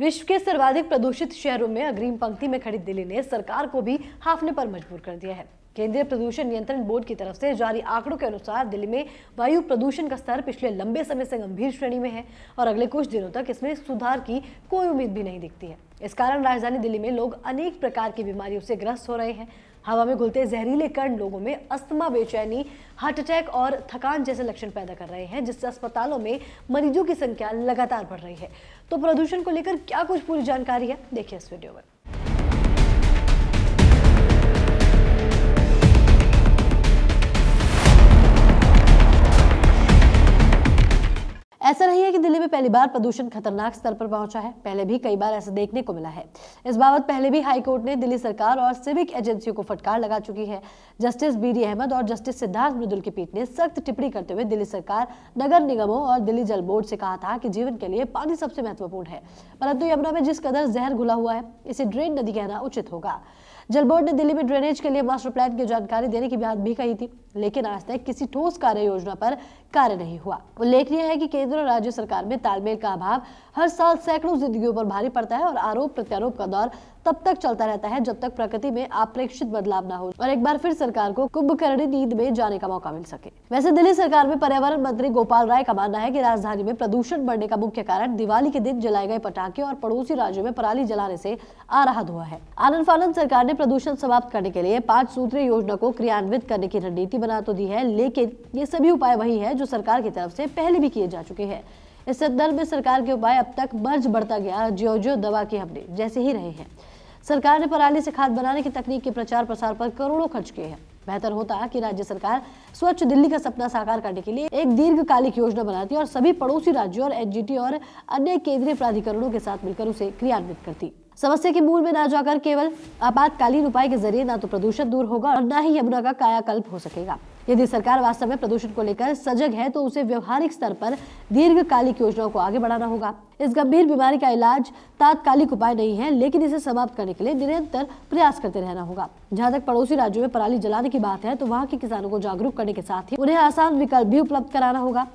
विश्व के सर्वाधिक प्रदूषित शहरों में अग्रिम पंक्ति में खड़ी दिल्ली ने सरकार को भी हाफने पर मजबूर कर दिया है केंद्रीय प्रदूषण नियंत्रण बोर्ड की तरफ से जारी आंकड़ों के अनुसार दिल्ली में वायु प्रदूषण का स्तर पिछले लंबे समय से गंभीर श्रेणी में है और अगले कुछ दिनों तक इसमें सुधार की कोई उम्मीद भी नहीं दिखती है इस कारण राजधानी दिल्ली में लोग अनेक प्रकार की बीमारियों से ग्रस्त हो रहे हैं हवा में घुलते जहरीले कण लोगों में अस्थमा बेचैनी हार्ट अटैक और थकान जैसे लक्षण पैदा कर रहे हैं जिससे अस्पतालों में मरीजों की संख्या लगातार बढ़ रही है तो प्रदूषण को लेकर क्या कुछ पूरी जानकारी है देखिए इस वीडियो में में पहली बार प्रदूषण खतरनाक स्तर पर पहुंचा है पहले भी कई बार ऐसा देखने को मिला है इस बाबत पहले भी हाईकोर्ट ने दिल्ली सरकार और सिविक एजेंसियों को फटकार लगा चुकी है जस्टिस बी डी अहमद और जस्टिस सिद्धार्थ मृदुल की पीठ ने सख्त टिप्पणी करते हुए दिल्ली सरकार नगर निगमों और दिल्ली जल बोर्ड से कहा था कि जीवन के लिए पानी सबसे महत्वपूर्ण है परंतु यमुना में जिस कदर जहर घुला हुआ है इसे ड्रेन नदी कहना उचित होगा जल बोर्ड ने दिल्ली में ड्रेनेज के लिए मास्टर प्लान की जानकारी देने की बात भी कही थी लेकिन आज तक किसी ठोस कार्य योजना पर कार्य नहीं हुआ उल्लेखनीय है कि केंद्र और राज्य सरकार में तालमेल का अभाव हर साल सैकड़ों जिंदगियों पर भारी पड़ता है और आरोप प्रत्यारोप का दौर तब तक चलता रहता है जब तक प्रकृति में अप्रेक्षित बदलाव ना हो और एक बार फिर सरकार को कुंभकर्णी नींद में जाने का मौका मिल सके वैसे दिल्ली सरकार में पर्यावरण मंत्री गोपाल राय का मानना है की राजधानी में प्रदूषण बढ़ने का मुख्य कारण दिवाली के दिन जलाए गए पटाखे और पड़ोसी राज्यों में पराली जलाने से आ रहा धुआ है आनंद फानंद सरकार ने प्रदूषण समाप्त करने के लिए पांच सूत्रीय योजना को क्रियान्वित करने की रणनीति बना तो दी है लेकिन ये सभी उपाय वही है जो सरकार की तरफ से पहले भी किए जा चुके हैं इस संदर्भ में सरकार के उपाय अब तक मर्ज बढ़ता गया ज्यो ज्यो दवा के हमले जैसे ही रहे हैं सरकार ने पराली से खाद बनाने की तकनीक के प्रचार प्रसार पर करोड़ों खर्च किए हैं बेहतर होता कि राज्य सरकार स्वच्छ दिल्ली का सपना साकार करने के लिए एक दीर्घकालिक योजना बनाती और सभी पड़ोसी राज्यों और एनजीटी और अन्य केंद्रीय प्राधिकरणों के साथ मिलकर उसे क्रियान्वित करती समस्या के मूल में न जाकर केवल आपातकालीन उपाय के जरिए न तो प्रदूषण दूर होगा और न ही यमुना का कायाकल्प हो सकेगा यदि सरकार वास्तव में प्रदूषण को लेकर सजग है तो उसे व्यवहारिक स्तर पर दीर्घकालिक योजनाओं को आगे बढ़ाना होगा इस गंभीर बीमारी का इलाज तात्कालिक उपाय नहीं है लेकिन इसे समाप्त करने के लिए निरंतर प्रयास करते रहना होगा जहाँ तक पड़ोसी राज्यों में पराली जलाने की बात है तो वहाँ के किसानों को जागरूक करने के साथ ही उन्हें आसान विकल्प भी उपलब्ध कराना होगा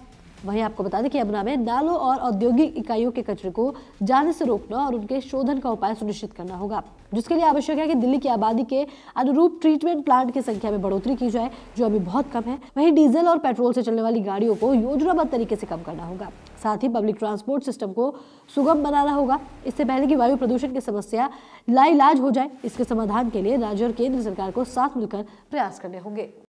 वहीं आपको बता दें कि अबना में नालों और औद्योगिक इकाइयों के कचरे को जाने से रोकना और उनके शोधन का उपाय सुनिश्चित करना होगा जिसके लिए आवश्यक है कि दिल्ली की आबादी के अनुरूप ट्रीटमेंट प्लांट की संख्या में बढ़ोतरी की जाए जो अभी बहुत कम है वहीं डीजल और पेट्रोल से चलने वाली गाड़ियों को योजनाबद्ध तरीके से कम करना होगा साथ ही पब्लिक ट्रांसपोर्ट सिस्टम को सुगम बनाना होगा इससे पहले कि वायु प्रदूषण की समस्या लाइलाज हो जाए इसके समाधान के लिए राज्य और केंद्र सरकार को साथ मिलकर प्रयास करने होंगे